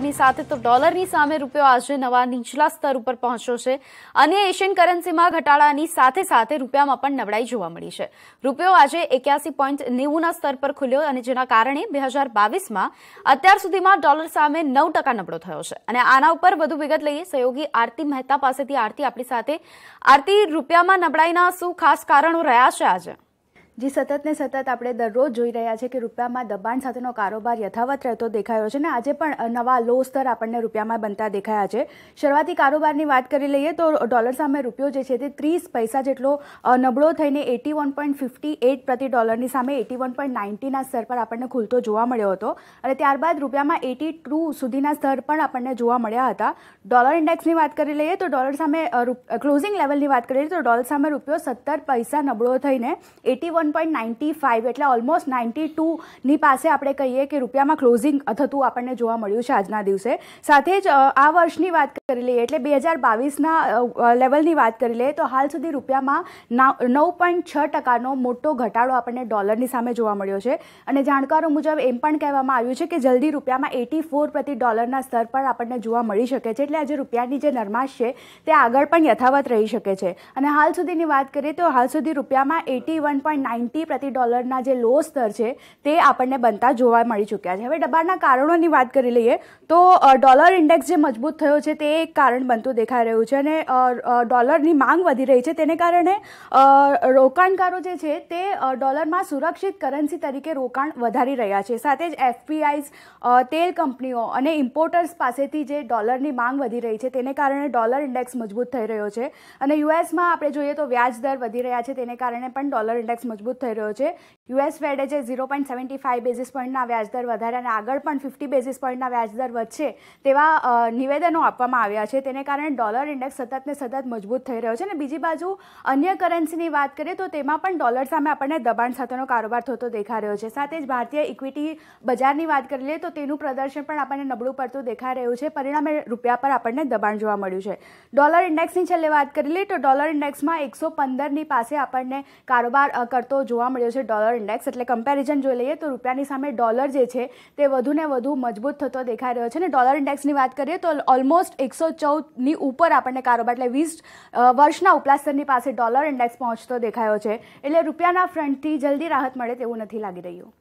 ની સાથે તો ડોલરની સામે રૂપિયો આજે નવા નીચલા સ્તર ઉપર પહોંચ્યો છે અન્ય એશિયન કરન્સીમાં ઘટાડાની સાથે સાથે રૂપિયામાં પણ નબળાઈ જોવા મળી છે રૂપિયો આજે એક્યાસી પોઈન્ટ નેવુંના સ્તર પર ખુલ્યો અને જેના કારણે બે હજાર બાવીસમાં અત્યાર સુધીમાં ડોલર સામે નવ ટકા નબળો થયો છે અને આના ઉપર વધુ વિગત લઈએ સહયોગી આરતી મહેતા પાસેથી આરતી આપણી સાથે આરતી રૂપિયામાં નબળાઈના શું ખાસ કારણો રહ્યા છે આજે જે સતત ને સતત આપણે દરરોજ જોઈ રહ્યા છે કે રૂપિયામાં દબાણ સાથેનો કારોબાર યથાવત રહેતો દેખાયો છે ને આજે પણ નવા લો સ્તર આપણને રૂપિયામાં બનતા દેખાયા છે શરૂઆતી કારોબારની વાત કરી લઈએ તો ડોલર સામે રૂપિયો જે છે તે ત્રીસ પૈસા જેટલો નબળો થઈને eighty one point fifty eight પ્રતિ ડોલરની સામે એટી વન પોઈન્ટ નાઇન્ટીના સ્તર પર આપણને ખુલતો જોવા મળ્યો હતો અને ત્યારબાદ રૂપિયામાં એટી ટુ સુધીના સ્તર પણ આપણને જોવા મળ્યા હતા ડોલર ઇન્ડેક્સની વાત કરી લઈએ તો ડોલર સામે ક્લોઝિંગ લેવલની વાત કરી લઈએ તો ડોલર સામે રૂપિયો સત્તર પૈસા નબળો થઈને eighty one point ninety five એટલે ઓલમોસ્ટ નાઇન્ટી ટુની પાસે આપણે કહીએ કે રૂપિયામાં ક્લોઝિંગ થતું આપણને જોવા મળ્યું છે આજના દિવસે સાથે જ આ વર્ષની વાત કરી લઈએ એટલે બે હજાર બાવીસના લેવલની વાત કરી લઈએ તો હાલ સુધી રૂપિયામાં નવ પોઈન્ટ છ ટકાનો મોટો ઘટાડો આપણને ડોલરની સામે જોવા મળ્યો છે અને જાણકારો મુજબ એમ પણ કહેવામાં આવ્યું છે કે જલ્દી રૂપિયામાં એટી ફોર પ્રતિ ડોલરના સ્તર પર આપણને જોવા મળી શકે છે એટલે આજે રૂપિયાની જે નરમાશ છે તે આગળ પણ યથાવત રહી શકે છે અને હાલ સુધીની વાત કરીએ તો હાલ સુધી રૂપિયામાં eighty one point nine ninety પ્રતિ ડોલરના જે લો સ્તર છે તે આપણને બનતા જોવા મળી ચૂક્યા છે હવે દબાણના કારણોની વાત કરી લઈએ તો ડોલર ઇન્ડેક્સ જે મજબૂત થયો છે તે એક કારણ બનતું દેખાઈ રહ્યું છે અને ડોલરની માંગ વધી રહી છે તેને કારણે રોકાણકારો જે છે તે ડોલરમાં સુરક્ષિત કરન્સી તરીકે રોકાણ વધારી રહ્યા છે સાથે જ એફપીઆઈસ તેલ કંપનીઓ અને ઇમ્પોર્ટર્સ પાસેથી જે ડોલરની માંગ વધી રહી છે તેને કારણે ડોલર ઇન્ડેક્સ મજબૂત થઈ રહ્યો છે અને યુએસમાં આપણે જોઈએ તો વ્યાજ દર વધી રહ્યા છે તેને કારણે પણ ડોલર ઇન્ડેક્સ મજબૂત મજબૂત થઈ રહ્યો છે યુએસ ફેડે જે zero point seventy five basis પોઈન્ટના વ્યાજદર વધાર્યા અને આગળ પણ ફિફ્ટી બેઝિસ પોઈન્ટના વ્યાજદર વધશે તેવા નિવેદનો આપવામાં આવ્યા છે તેને કારણે ડોલર ઇન્ડેક્સ સતતને સતત મજબૂત થઈ રહ્યો છે અને બીજી બાજુ અન્ય કરન્સીની વાત કરીએ તો તેમાં પણ ડોલર સામે આપણને દબાણ સાથેનો કારોબાર થતો દેખા રહ્યો છે સાથે જ ભારતીય ઇક્વિટી બજારની વાત કરી લઈએ તો તેનું પ્રદર્શન પણ આપણને નબળું પડતું દેખાઈ રહ્યું છે પરિણામે રૂપિયા પર આપણને દબાણ જોવા મળ્યું છે ડોલર ઇન્ડેક્સની છેલ્લે વાત કરી લઈએ તો ડોલર ઇન્ડેક્સમાં એકસો પંદરની પાસે આપણને કારોબાર કરતો જોવા મળ્યો છે ડોલર ઇન્ડેક્સ એટલે કમ્પેરિઝન જોઈ લઈએ તો રૂપિયાની સામે ડોલર જે છે તે વધુને વધુ મજબૂત થતો દેખાઈ રહ્યો છે ને ડોલર ઇન્ડેક્સની વાત કરીએ તો ઓલમોસ્ટ એકસો ચૌદની ઉપર આપણને કારોબાર એટલે વીસ વર્ષના ઉપલા સ્તરની પાસે ડોલર ઇન્ડેક્સ પહોંચતો દેખાયો છે એટલે રૂપિયાના ફ્રન્ટથી જલ્દી રાહત મળે તેવું નથી લાગી રહ્યું